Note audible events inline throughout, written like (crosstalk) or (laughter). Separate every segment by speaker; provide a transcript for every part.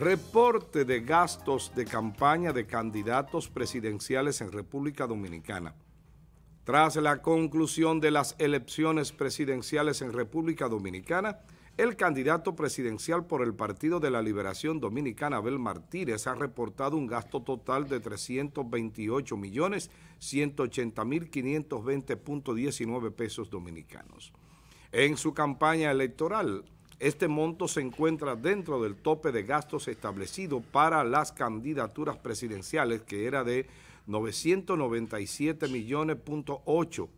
Speaker 1: Reporte de gastos de campaña de candidatos presidenciales en República Dominicana. Tras la conclusión de las elecciones presidenciales en República Dominicana, el candidato presidencial por el Partido de la Liberación Dominicana, Abel Martínez, ha reportado un gasto total de 328.180.520.19 pesos dominicanos. En su campaña electoral, este monto se encuentra dentro del tope de gastos establecido para las candidaturas presidenciales, que era de 997 millones.8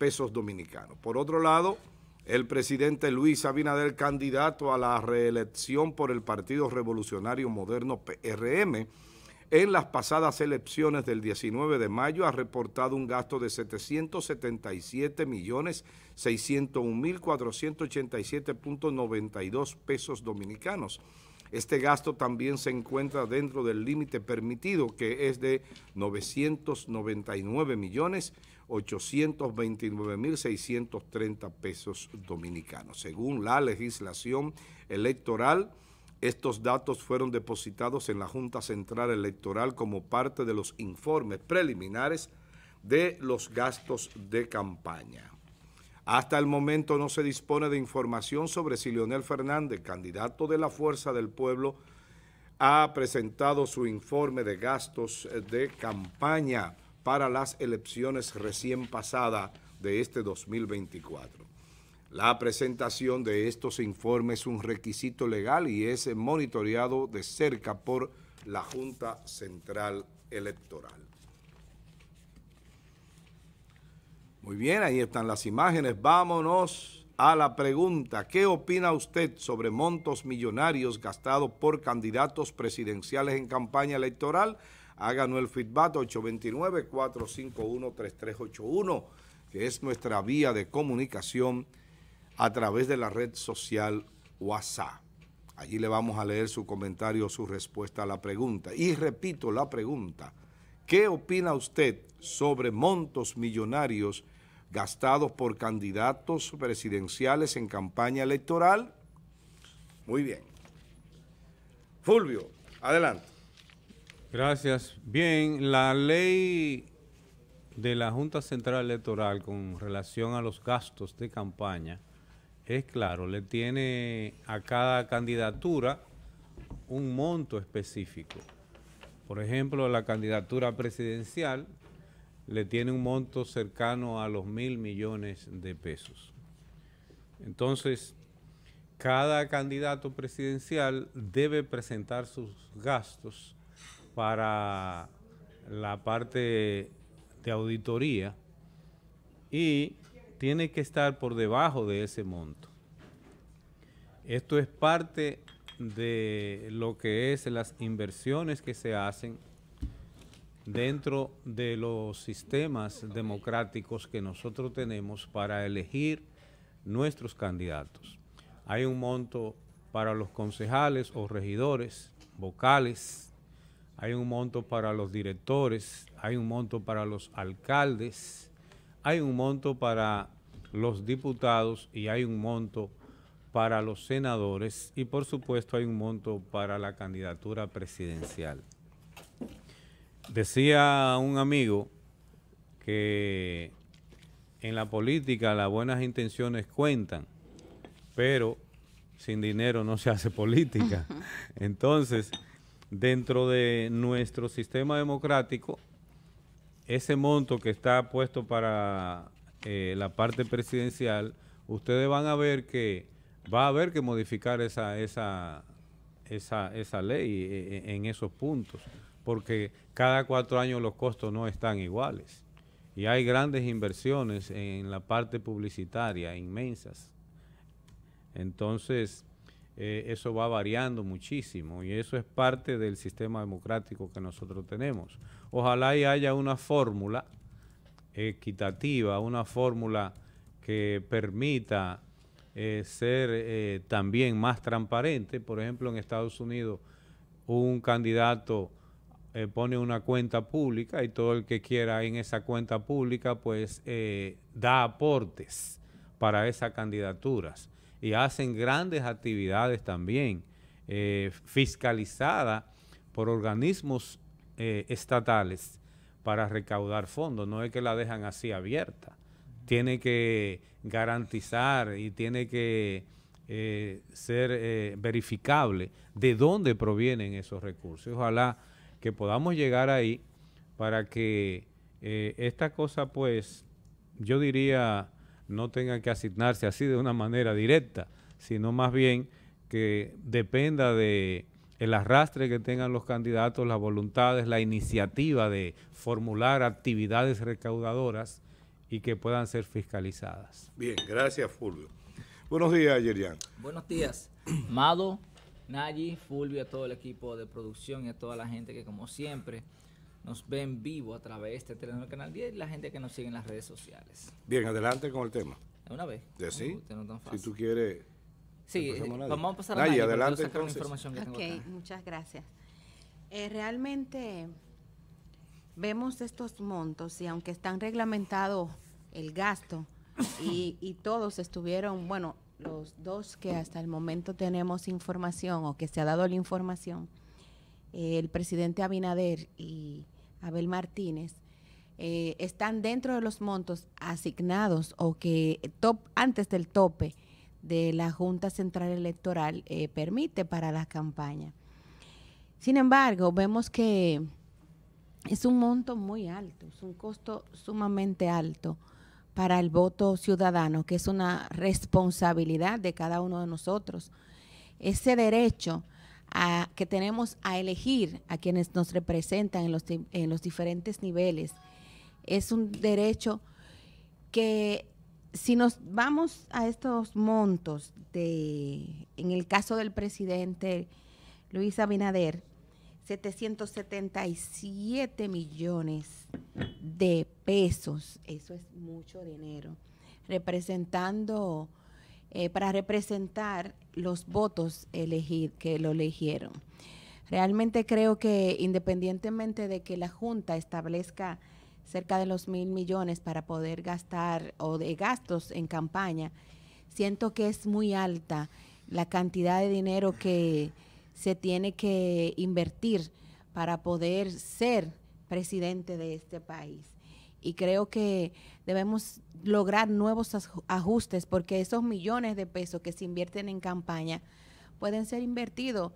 Speaker 1: pesos dominicanos. Por otro lado, el presidente Luis Abinader, candidato a la reelección por el Partido Revolucionario Moderno PRM, en las pasadas elecciones del 19 de mayo ha reportado un gasto de 777.601.487.92 pesos dominicanos. Este gasto también se encuentra dentro del límite permitido, que es de 999.829.630 pesos dominicanos. Según la legislación electoral, estos datos fueron depositados en la Junta Central Electoral como parte de los informes preliminares de los gastos de campaña. Hasta el momento no se dispone de información sobre si Leonel Fernández, candidato de la Fuerza del Pueblo, ha presentado su informe de gastos de campaña para las elecciones recién pasadas de este 2024. La presentación de estos informes es un requisito legal y es monitoreado de cerca por la Junta Central Electoral. Muy bien, ahí están las imágenes. Vámonos a la pregunta. ¿Qué opina usted sobre montos millonarios gastados por candidatos presidenciales en campaña electoral? Háganos el feedback 829-451-3381, que es nuestra vía de comunicación a través de la red social WhatsApp. Allí le vamos a leer su comentario, su respuesta a la pregunta. Y repito la pregunta, ¿qué opina usted sobre montos millonarios gastados por candidatos presidenciales en campaña electoral? Muy bien. Fulvio,
Speaker 2: adelante. Gracias. Bien, la ley de la Junta Central Electoral con relación a los gastos de campaña es claro, le tiene a cada candidatura un monto específico. Por ejemplo, la candidatura presidencial le tiene un monto cercano a los mil millones de pesos. Entonces, cada candidato presidencial debe presentar sus gastos para la parte de auditoría y tiene que estar por debajo de ese monto. Esto es parte de lo que es las inversiones que se hacen dentro de los sistemas democráticos que nosotros tenemos para elegir nuestros candidatos. Hay un monto para los concejales o regidores, vocales, hay un monto para los directores, hay un monto para los alcaldes, hay un monto para los diputados y hay un monto para los senadores y por supuesto hay un monto para la candidatura presidencial. Decía un amigo que en la política las buenas intenciones cuentan, pero sin dinero no se hace política. (laughs) Entonces, dentro de nuestro sistema democrático, ese monto que está puesto para eh, la parte presidencial, ustedes van a ver que va a haber que modificar esa, esa, esa, esa ley eh, eh, en esos puntos, porque cada cuatro años los costos no están iguales. Y hay grandes inversiones en la parte publicitaria, inmensas. Entonces, eso va variando muchísimo y eso es parte del sistema democrático que nosotros tenemos. Ojalá y haya una fórmula equitativa, una fórmula que permita eh, ser eh, también más transparente. Por ejemplo, en Estados Unidos un candidato eh, pone una cuenta pública y todo el que quiera en esa cuenta pública pues da aportes para esas candidaturas y hacen grandes actividades también fiscalizadas por organismos estatales para recaudar fondos, no es que la dejan así abierta. Tiene que garantizar y tiene que eh, ser eh, verificable de dónde provienen esos recursos. Ojalá que podamos llegar ahí para que eh, esta cosa, pues, yo diría, no tenga que asignarse así de una manera directa, sino más bien que dependa de el arrastre que tengan los candidatos, las voluntades, la iniciativa de formular actividades recaudadoras y que puedan ser fiscalizadas.
Speaker 1: Bien, gracias Fulvio. Buenos días, Yerian.
Speaker 3: Buenos días, (clears throat) Mado, Nayi, Fulvio, a todo el equipo de producción y a toda la gente que como siempre nos ven vivo a través de este Telenor Canal 10 y la gente que nos sigue en las redes sociales.
Speaker 1: Bien, adelante con el tema. De una vez. ¿De sí? Si tú quieres... Sí, pues eh, vamos a pasar a adelante, la información que Ok,
Speaker 4: muchas gracias. Eh, realmente vemos estos montos y aunque están reglamentados el gasto y, todos estuvieron, bueno, los dos que hasta el momento tenemos información o que se ha dado la información, eh, el presidente Abinader y Abel Martínez, están dentro de los montos asignados o que top, antes del tope de la Junta Central Electoral eh, permite para la campaña. Sin embargo, vemos que es un monto muy alto, es un costo sumamente alto para el voto ciudadano, que es una responsabilidad de cada uno de nosotros. Ese derecho a, que tenemos a elegir a quienes nos representan en los, en los diferentes niveles es un derecho que si nos vamos a estos montos de, en el caso del presidente Luis Abinader, 777 millones de pesos, eso es mucho dinero, representando, eh, para representar los votos que lo eligieron. Realmente creo que independientemente de que la Junta establezca cerca de los mil millones para poder gastar o de gastos en campaña, siento que es muy alta la cantidad de dinero que se tiene que invertir para poder ser presidente de este país. Y creo que debemos lograr nuevos ajustes porque esos millones de pesos que se invierten en campaña pueden ser invertidos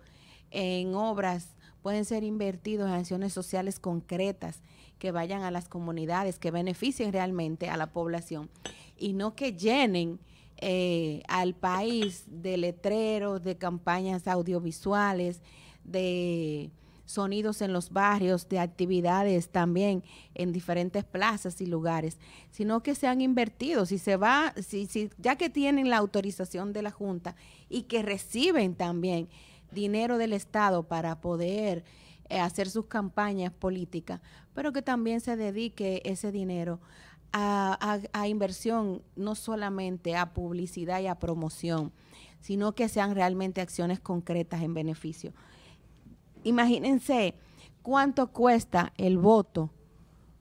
Speaker 4: en obras pueden ser invertidos en acciones sociales concretas que vayan a las comunidades, que beneficien realmente a la población y no que llenen eh, al país de letreros, de campañas audiovisuales, de sonidos en los barrios, de actividades también en diferentes plazas y lugares, sino que sean invertidos. y se va, si, si, ya que tienen la autorización de la Junta y que reciben también dinero del Estado para poder eh, hacer sus campañas políticas, pero que también se dedique ese dinero a, inversión, no solamente a publicidad y a promoción, sino que sean realmente acciones concretas en beneficio. Imagínense cuánto cuesta el voto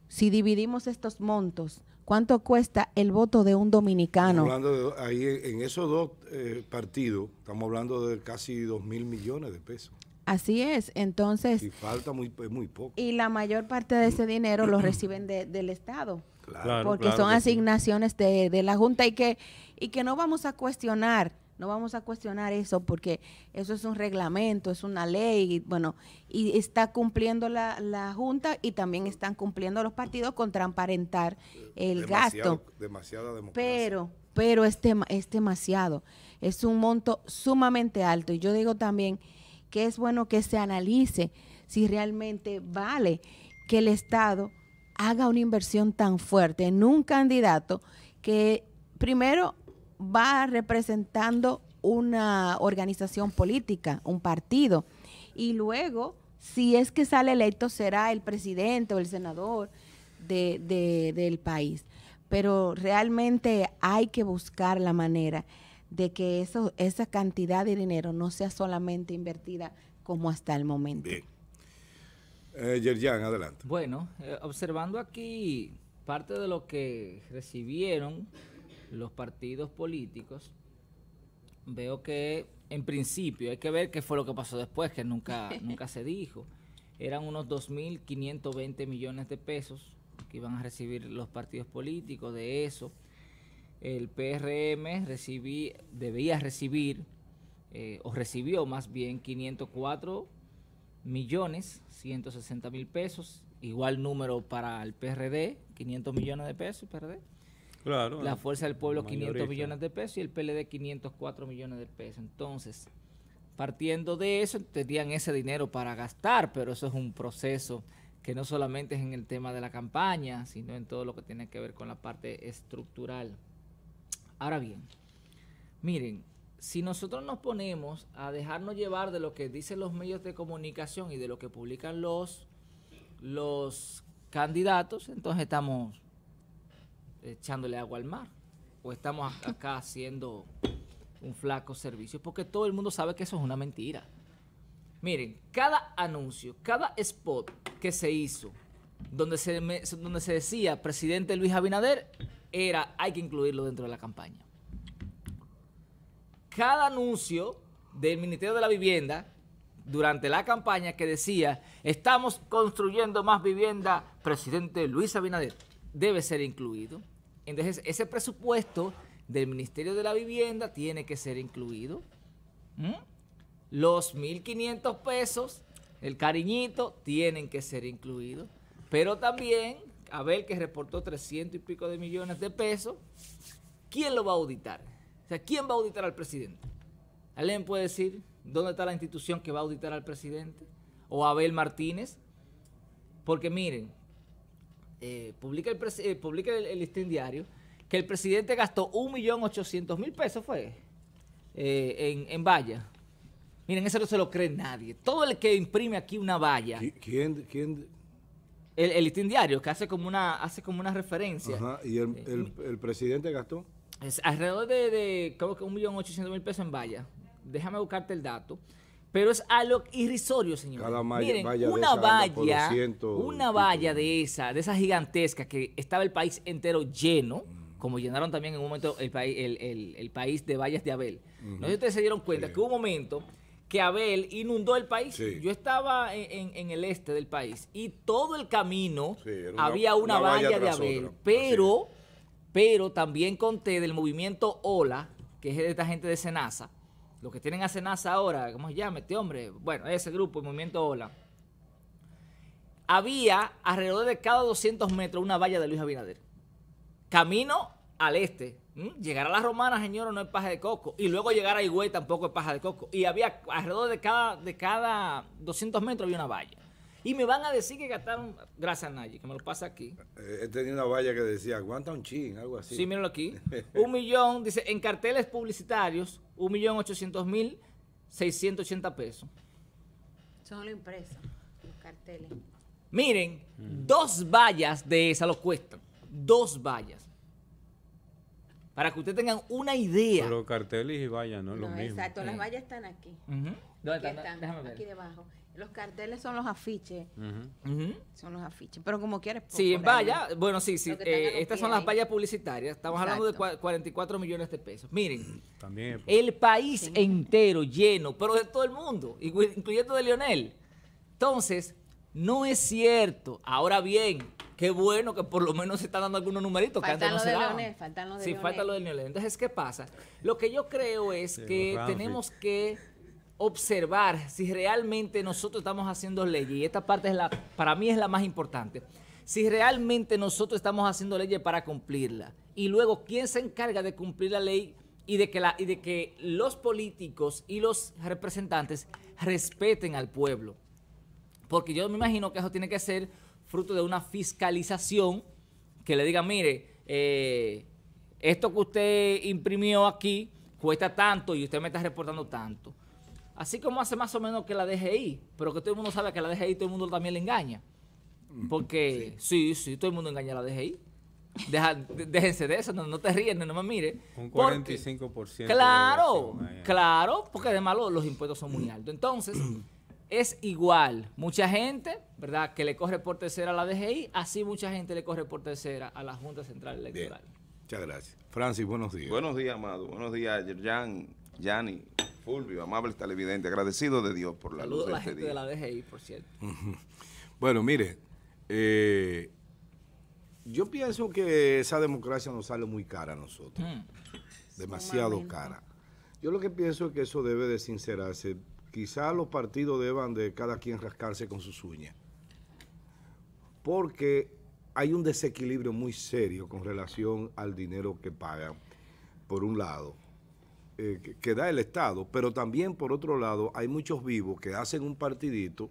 Speaker 4: si dividimos estos montos cuánto cuesta el voto de un dominicano.
Speaker 1: ahí en esos dos eh, partidos, estamos hablando de casi 2 mil millones de pesos.
Speaker 4: Así es, entonces...
Speaker 1: Y falta muy, muy poco.
Speaker 4: Y la mayor parte de ese dinero lo reciben del Estado.
Speaker 1: Claro, porque son
Speaker 4: asignaciones de, de la Junta y que, y que no vamos a cuestionar no vamos a cuestionar eso porque eso es un reglamento, es una ley, y, bueno, y está cumpliendo la, Junta y también están cumpliendo los partidos con transparentar el gasto. Pero, pero es demasiado. Es un monto sumamente alto. Y yo digo también que es bueno que se analice si realmente vale que el Estado haga una inversión tan fuerte en un candidato que primero va representando una organización política, un partido. Y luego, si es que sale electo, será el presidente o el senador de, del país. Pero realmente hay que buscar la manera de que eso, esa cantidad de dinero no sea solamente invertida como
Speaker 1: hasta el momento. Bien. Eh, adelante.
Speaker 3: Bueno, eh, observando aquí parte de lo que recibieron los partidos políticos, veo que en principio hay que ver qué fue lo que pasó después, que nunca, (laughs) nunca se dijo. Eran unos 2.520 millones de pesos que iban a recibir los partidos políticos. De eso, el PRM recibí, debía recibir, eh, o recibió más bien 504 millones 160 mil pesos. Igual número para el PRD, 500 millones de pesos, PRD la eh, Fuerza del Pueblo 500 millones de pesos y el PLD 504 millones de pesos. Entonces, partiendo de eso, tendrían ese dinero para gastar, pero eso es un proceso que no solamente es en el tema de la campaña, sino en todo lo que tiene que ver con la parte estructural. Ahora bien, miren, si nosotros nos ponemos a dejarnos llevar de lo que dicen los medios de comunicación y de lo que publican los, los candidatos, entonces estamos echándole agua al mar o estamos acá haciendo un flaco servicio, porque todo el mundo sabe que eso es una mentira. Miren, cada anuncio, cada spot que se hizo, donde se, donde se decía presidente Luis Abinader, era hay que incluirlo dentro de la campaña. Cada anuncio del Ministerio de la Vivienda durante la campaña que decía estamos construyendo más vivienda, presidente Luis Abinader debe ser incluido. Entonces, ese presupuesto del Ministerio de la Vivienda tiene que ser incluido. ¿Mm? Los 1.500 pesos, el cariñito, tienen que ser incluidos. Pero también, Abel, que reportó 300 y pico de millones de pesos, ¿quién lo va a auditar? O sea, ¿quién va a auditar al presidente? ¿Alguien puede decir dónde está la institución que va a auditar al presidente? ¿O Abel Martínez? Porque miren, eh, eh, publica, el, el, listín diario que el presidente gastó 1.800.000 pesos, fue, eh, en, en Miren, eso no se lo cree nadie. Todo el que imprime aquí una valla. ¿Quién? El, listín diario, que hace como una, hace como una referencia.
Speaker 1: Eh, ¿y el, presidente gastó?
Speaker 3: Es alrededor de, 1.800.000 pesos en valla Déjame buscarte el dato. Pero es algo irrisorio, señor. Miren, una valla, una valla de esa, de esa gigantesca que estaba el país entero lleno, como llenaron también en un momento el, el, país de vallas de Abel. No sé si ustedes se dieron cuenta que hubo un momento que Abel inundó el país. Yo estaba en, el este del país y todo el camino había una, valla, de Abel. Pero, pero también conté del movimiento Ola, que es de esta gente de Senasa, los que tienen a Senasa ahora, ¿cómo se llama este hombre? Bueno, ese grupo, el Movimiento Ola. Había alrededor de cada 200 metros una valla de Luis Abinader. Camino al este. Llegar a las romanas, señor, no es paja de coco. Y luego llegar a Higüey tampoco es paja de coco. Y había alrededor de cada, de cada 200 metros había una valla y me van a decir que gastaron, gracias a nadie, que me lo pasa aquí.
Speaker 1: Eh, he tenido una valla que decía, aguanta un chin, algo así. Sí,
Speaker 3: mírenlo aquí. (laughs) un millón, dice, en carteles publicitarios, un millón ochocientos mil seiscientos ochenta pesos.
Speaker 4: Son los impresos, los carteles.
Speaker 3: Miren, mm. dos vallas de esa lo cuestan. Dos vallas. Para que ustedes tengan una idea. Pero los carteles y vallas no es lo mismo. Exacto, las
Speaker 4: vallas están aquí. ¿Dónde aquí están? Aquí debajo. Los carteles son los afiches. Son los afiches. Pero como quieres. Pues, sí, vaya. Bueno, sí, sí. Eh, estas son las vallas
Speaker 3: publicitarias. Estamos hablando de 44 millones de pesos. Miren. (clears throat) También. Pues. El país entero lleno, pero de todo el mundo, incluyendo de Lionel. Entonces, no es cierto. Ahora bien, qué bueno que por lo menos se están dando algunos numeritos. Faltan los de Lionel.
Speaker 4: faltan los de Sí, faltan falta
Speaker 3: lo de Lionel. Entonces, ¿qué pasa? Lo que yo creo es que tenemos que observar si realmente nosotros estamos haciendo ley y esta parte es la, para mí es la más importante, si realmente nosotros estamos haciendo leyes para cumplirla. Y luego, ¿quién se encarga de cumplir la ley y de que, la, y de que los políticos y los representantes respeten al pueblo? Porque yo me imagino que eso tiene que ser fruto de una fiscalización que le diga, mire, eh, esto que usted imprimió aquí cuesta tanto y usted me está reportando tanto. Así como hace más o menos que la DGI, pero que todo el mundo sabe que la DGI todo el mundo también le engaña. Porque (laughs) sí, sí, todo el mundo engaña a la DGI. déjense de eso, no, te ríes, no, me mire. Un
Speaker 2: 45%. claro,
Speaker 3: claro, porque además los, los impuestos son muy mm. altos. Entonces, (clears throat) es igual. Mucha gente, ¿verdad?, que le corre por tercera a la DGI, así mucha gente le corre por tercera a la Junta Central Electoral.
Speaker 5: Muchas gracias. Francis, buenos días. Buenos días, Amado. Buenos días, Jan, Yanni, Fulvio, amable televidente, agradecido de Dios por la luz de la este gente de
Speaker 3: la DGI, por cierto.
Speaker 1: bueno, mire, eh, yo pienso que esa democracia nos sale muy cara a nosotros, hmm. demasiado cara. Yo lo que pienso es que eso debe de sincerarse. Quizás los partidos deban de cada quien rascarse con sus uñas, porque hay un desequilibrio muy serio con relación al dinero que pagan, por un lado eh, que, da el Estado, pero también por otro lado hay muchos vivos que hacen un partidito,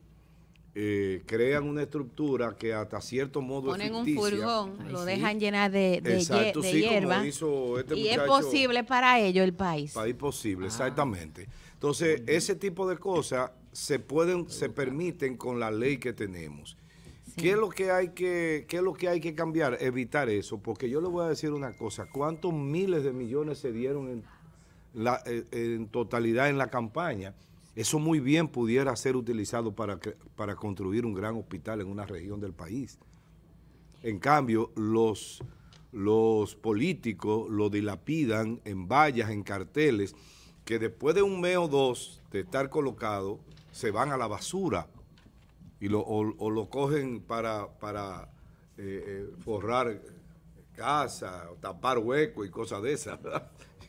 Speaker 1: eh, crean una estructura que hasta cierto modo ponen un furgón,
Speaker 4: lo dejan llenar de, de, hierba
Speaker 1: este y es posible
Speaker 4: para ellos el
Speaker 1: país. País posible, ah. exactamente. Entonces ese tipo de cosas se pueden, se permiten con la ley que tenemos. ¿Qué es lo que hay que, qué es lo que hay que cambiar? Evitar eso, porque yo le voy a decir una cosa: ¿cuántos miles de millones se dieron en eh, en totalidad en la campaña, eso muy bien pudiera ser utilizado para, para construir un gran hospital en una región del país. En cambio, los, los políticos lo dilapidan en vallas, en carteles, que después de un mes o dos de estar colocado, se van a la basura y lo, o, lo cogen para, para eh, eh, forrar casa, tapar huecos y cosas de esas.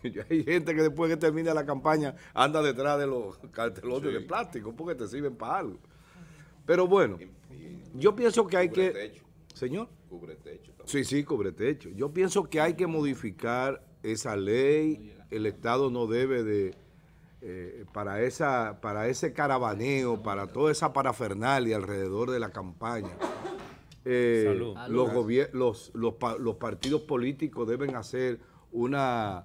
Speaker 1: (laughs) Hay gente que después que termina la campaña anda detrás de los cartelones de plástico porque te sirven para algo. Pero bueno, yo pienso que hay que... Señor. Sí, sí, cubre techo. Yo pienso que hay que modificar esa ley. El Estado no debe de... Eh, para, esa, para ese caravaneo, para toda esa parafernalia alrededor de la campaña. Eh, los partidos políticos deben hacer una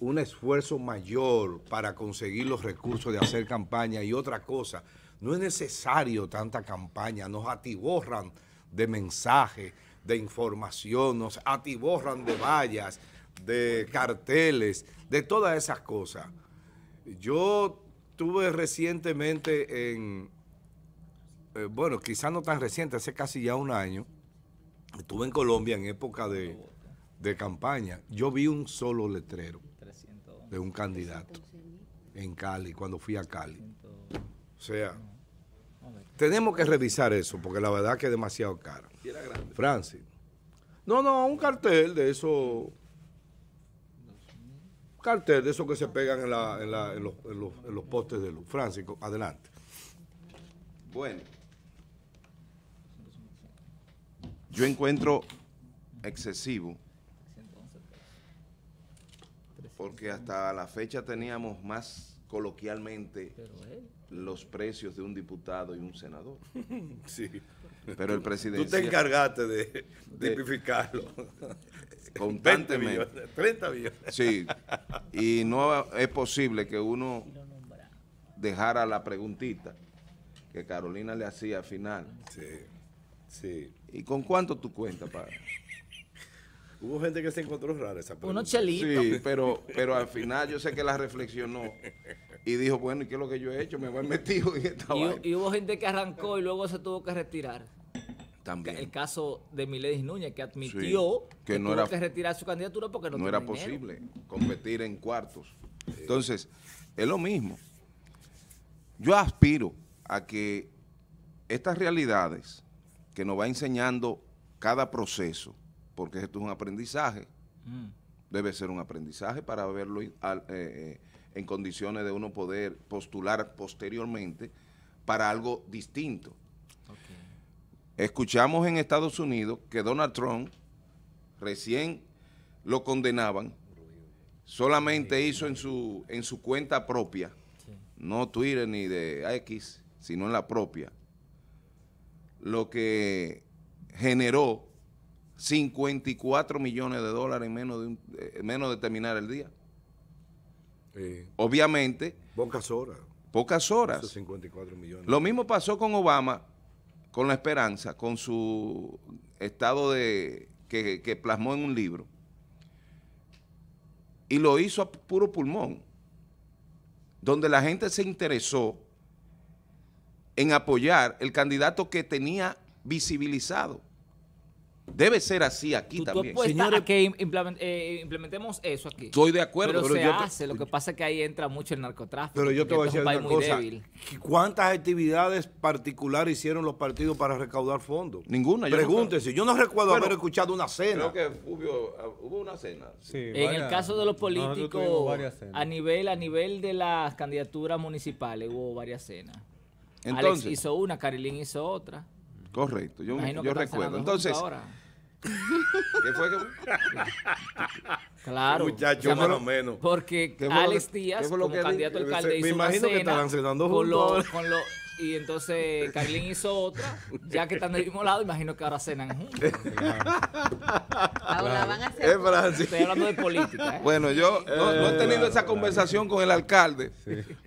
Speaker 1: un esfuerzo mayor para conseguir los recursos de hacer campaña y otra cosa. No es necesario tanta campaña, nos atiborran de mensajes, de información, nos atiborran de vallas, de carteles, de todas esas cosas. Yo tuve recientemente en, eh, bueno, quizás no tan reciente, hace casi ya un año, estuve en Colombia en época de campaña, yo vi un solo letrero de un candidato en Cali, cuando fui a Cali. O sea, tenemos que revisar eso, porque la verdad que es demasiado caro. Francis. No, no, un cartel de eso. cartel de esos que se pegan en, los, postes de luz. francisco adelante. Bueno. Yo encuentro
Speaker 5: excesivo porque hasta la fecha teníamos más coloquialmente los precios de un diputado y un senador. (laughs) Sí. Pero el presidente... Tú te encargaste de,
Speaker 1: tipificarlo.
Speaker 5: (laughs) Constantemente. 30 millones. Sí. Y no es posible que uno dejara la preguntita que Carolina le hacía al final. Sí. Sí. ¿Y con cuánto tú cuentas, padre?
Speaker 1: Hubo gente que se encontró rara esa
Speaker 5: pregunta. Uno chelito. Sí, pero, al final yo sé que la reflexionó y dijo, bueno, ¿y qué es lo que yo he hecho? Me voy metido en esta y,
Speaker 3: y hubo gente que arrancó y luego se tuvo que retirar. También. El caso de Milady Núñez, que admitió que, tuvo que retirar su candidatura porque no, no era posible
Speaker 5: competir en cuartos. Entonces, es lo mismo. Yo aspiro a que estas realidades que nos va enseñando cada proceso, porque esto es un aprendizaje. Mm. Debe ser un aprendizaje para verlo eh, eh, en condiciones de uno poder postular posteriormente para algo distinto. Escuchamos en Estados Unidos que Donald Trump recién lo condenaban, solamente hizo en su, en su cuenta propia, no Twitter ni de AX, sino en la propia, lo que generó 54 millones de dólares en menos de, eh, menos de terminar el día. Eh, Obviamente.
Speaker 1: Pocas horas.
Speaker 5: Pocas horas.
Speaker 1: 54 millones.
Speaker 5: Lo mismo pasó con Obama, con la esperanza, con su estado de que, que plasmó en un libro. Y lo hizo a puro pulmón, donde la gente se interesó en apoyar el candidato que tenía visibilizado. Debe ser
Speaker 1: así aquí
Speaker 5: también.
Speaker 3: que eh, implementemos eso aquí. Estoy de acuerdo. Pero, lo que pasa es que ahí entra mucho el narcotráfico. Pero yo te voy a este decir Débil.
Speaker 1: ¿Cuántas actividades particulares hicieron los partidos para recaudar fondos? Ninguna. Yo Pregúntese. yo no recuerdo haber escuchado una cena.
Speaker 5: Creo que ah, hubo, una cena. Sí,
Speaker 1: en
Speaker 2: el
Speaker 5: caso de los políticos,
Speaker 3: a nivel, a nivel de las candidaturas municipales hubo varias cenas. Alex hizo una, Carilín hizo otra.
Speaker 5: Correcto, yo, recuerdo. Entonces,
Speaker 3: (laughs) ¿qué fue Claro. muchacho más o menos. Porque Alex Díaz, como que candidato al alcalde, hizo Me imagino que estaban cenando juntos. Con y entonces Carlin hizo otra, ya que están del mismo lado, imagino que ahora cenan juntos.
Speaker 5: (laughs) Ahora van a hacer. Estoy hablando de política. ¿eh? Bueno, yo eh, no, he tenido esa conversación con el alcalde,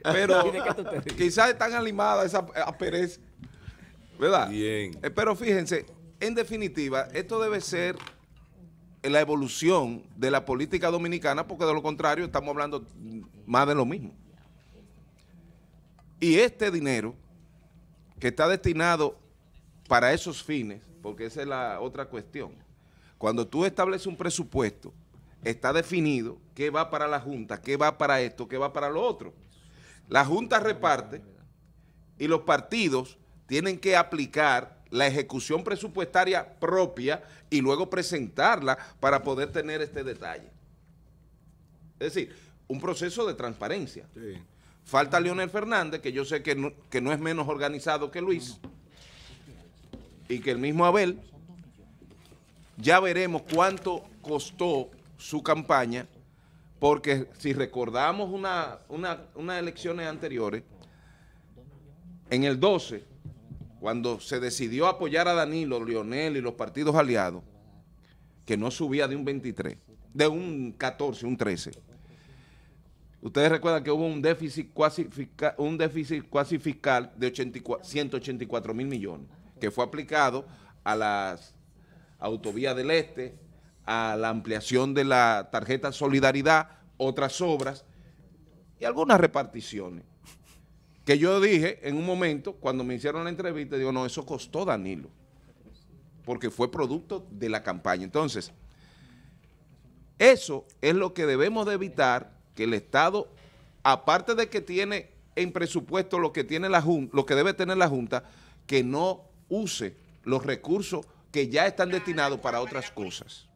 Speaker 2: pero (laughs)
Speaker 5: quizás están animadas esa pereza ¿Verdad? Bien. Eh, pero fíjense, en definitiva, esto debe ser la evolución de la política dominicana, porque de lo contrario estamos hablando más de lo mismo. Y este dinero que está destinado para esos fines, porque esa es la otra cuestión, cuando tú estableces un presupuesto, está definido qué va para la Junta, qué va para esto, qué va para lo otro. La Junta reparte y los partidos tienen que aplicar la ejecución presupuestaria propia y luego presentarla para poder tener este detalle. Es decir, un proceso de transparencia. Falta Leonel Fernández, que yo sé que no, es menos organizado que Luis, y que el mismo Abel, ya veremos cuánto costó su campaña, porque si recordamos unas elecciones anteriores, en el 12 cuando se decidió apoyar a Danilo, Lionel y los partidos aliados, que no subía de un 23, de un 14, un 13. Ustedes recuerdan que hubo un déficit cuasi fiscal, un déficit de 184 mil millones, que fue aplicado a las autovías del Este, a la ampliación de la tarjeta Solidaridad, otras obras y algunas reparticiones que yo dije en un momento, cuando me hicieron la entrevista, digo, no, eso costó Danilo, porque fue producto de la campaña. Entonces, eso es lo que debemos de evitar, que el Estado, aparte de que tiene en presupuesto lo que, tiene la junta, lo que debe tener la Junta, que no use los recursos que ya están destinados para otras cosas.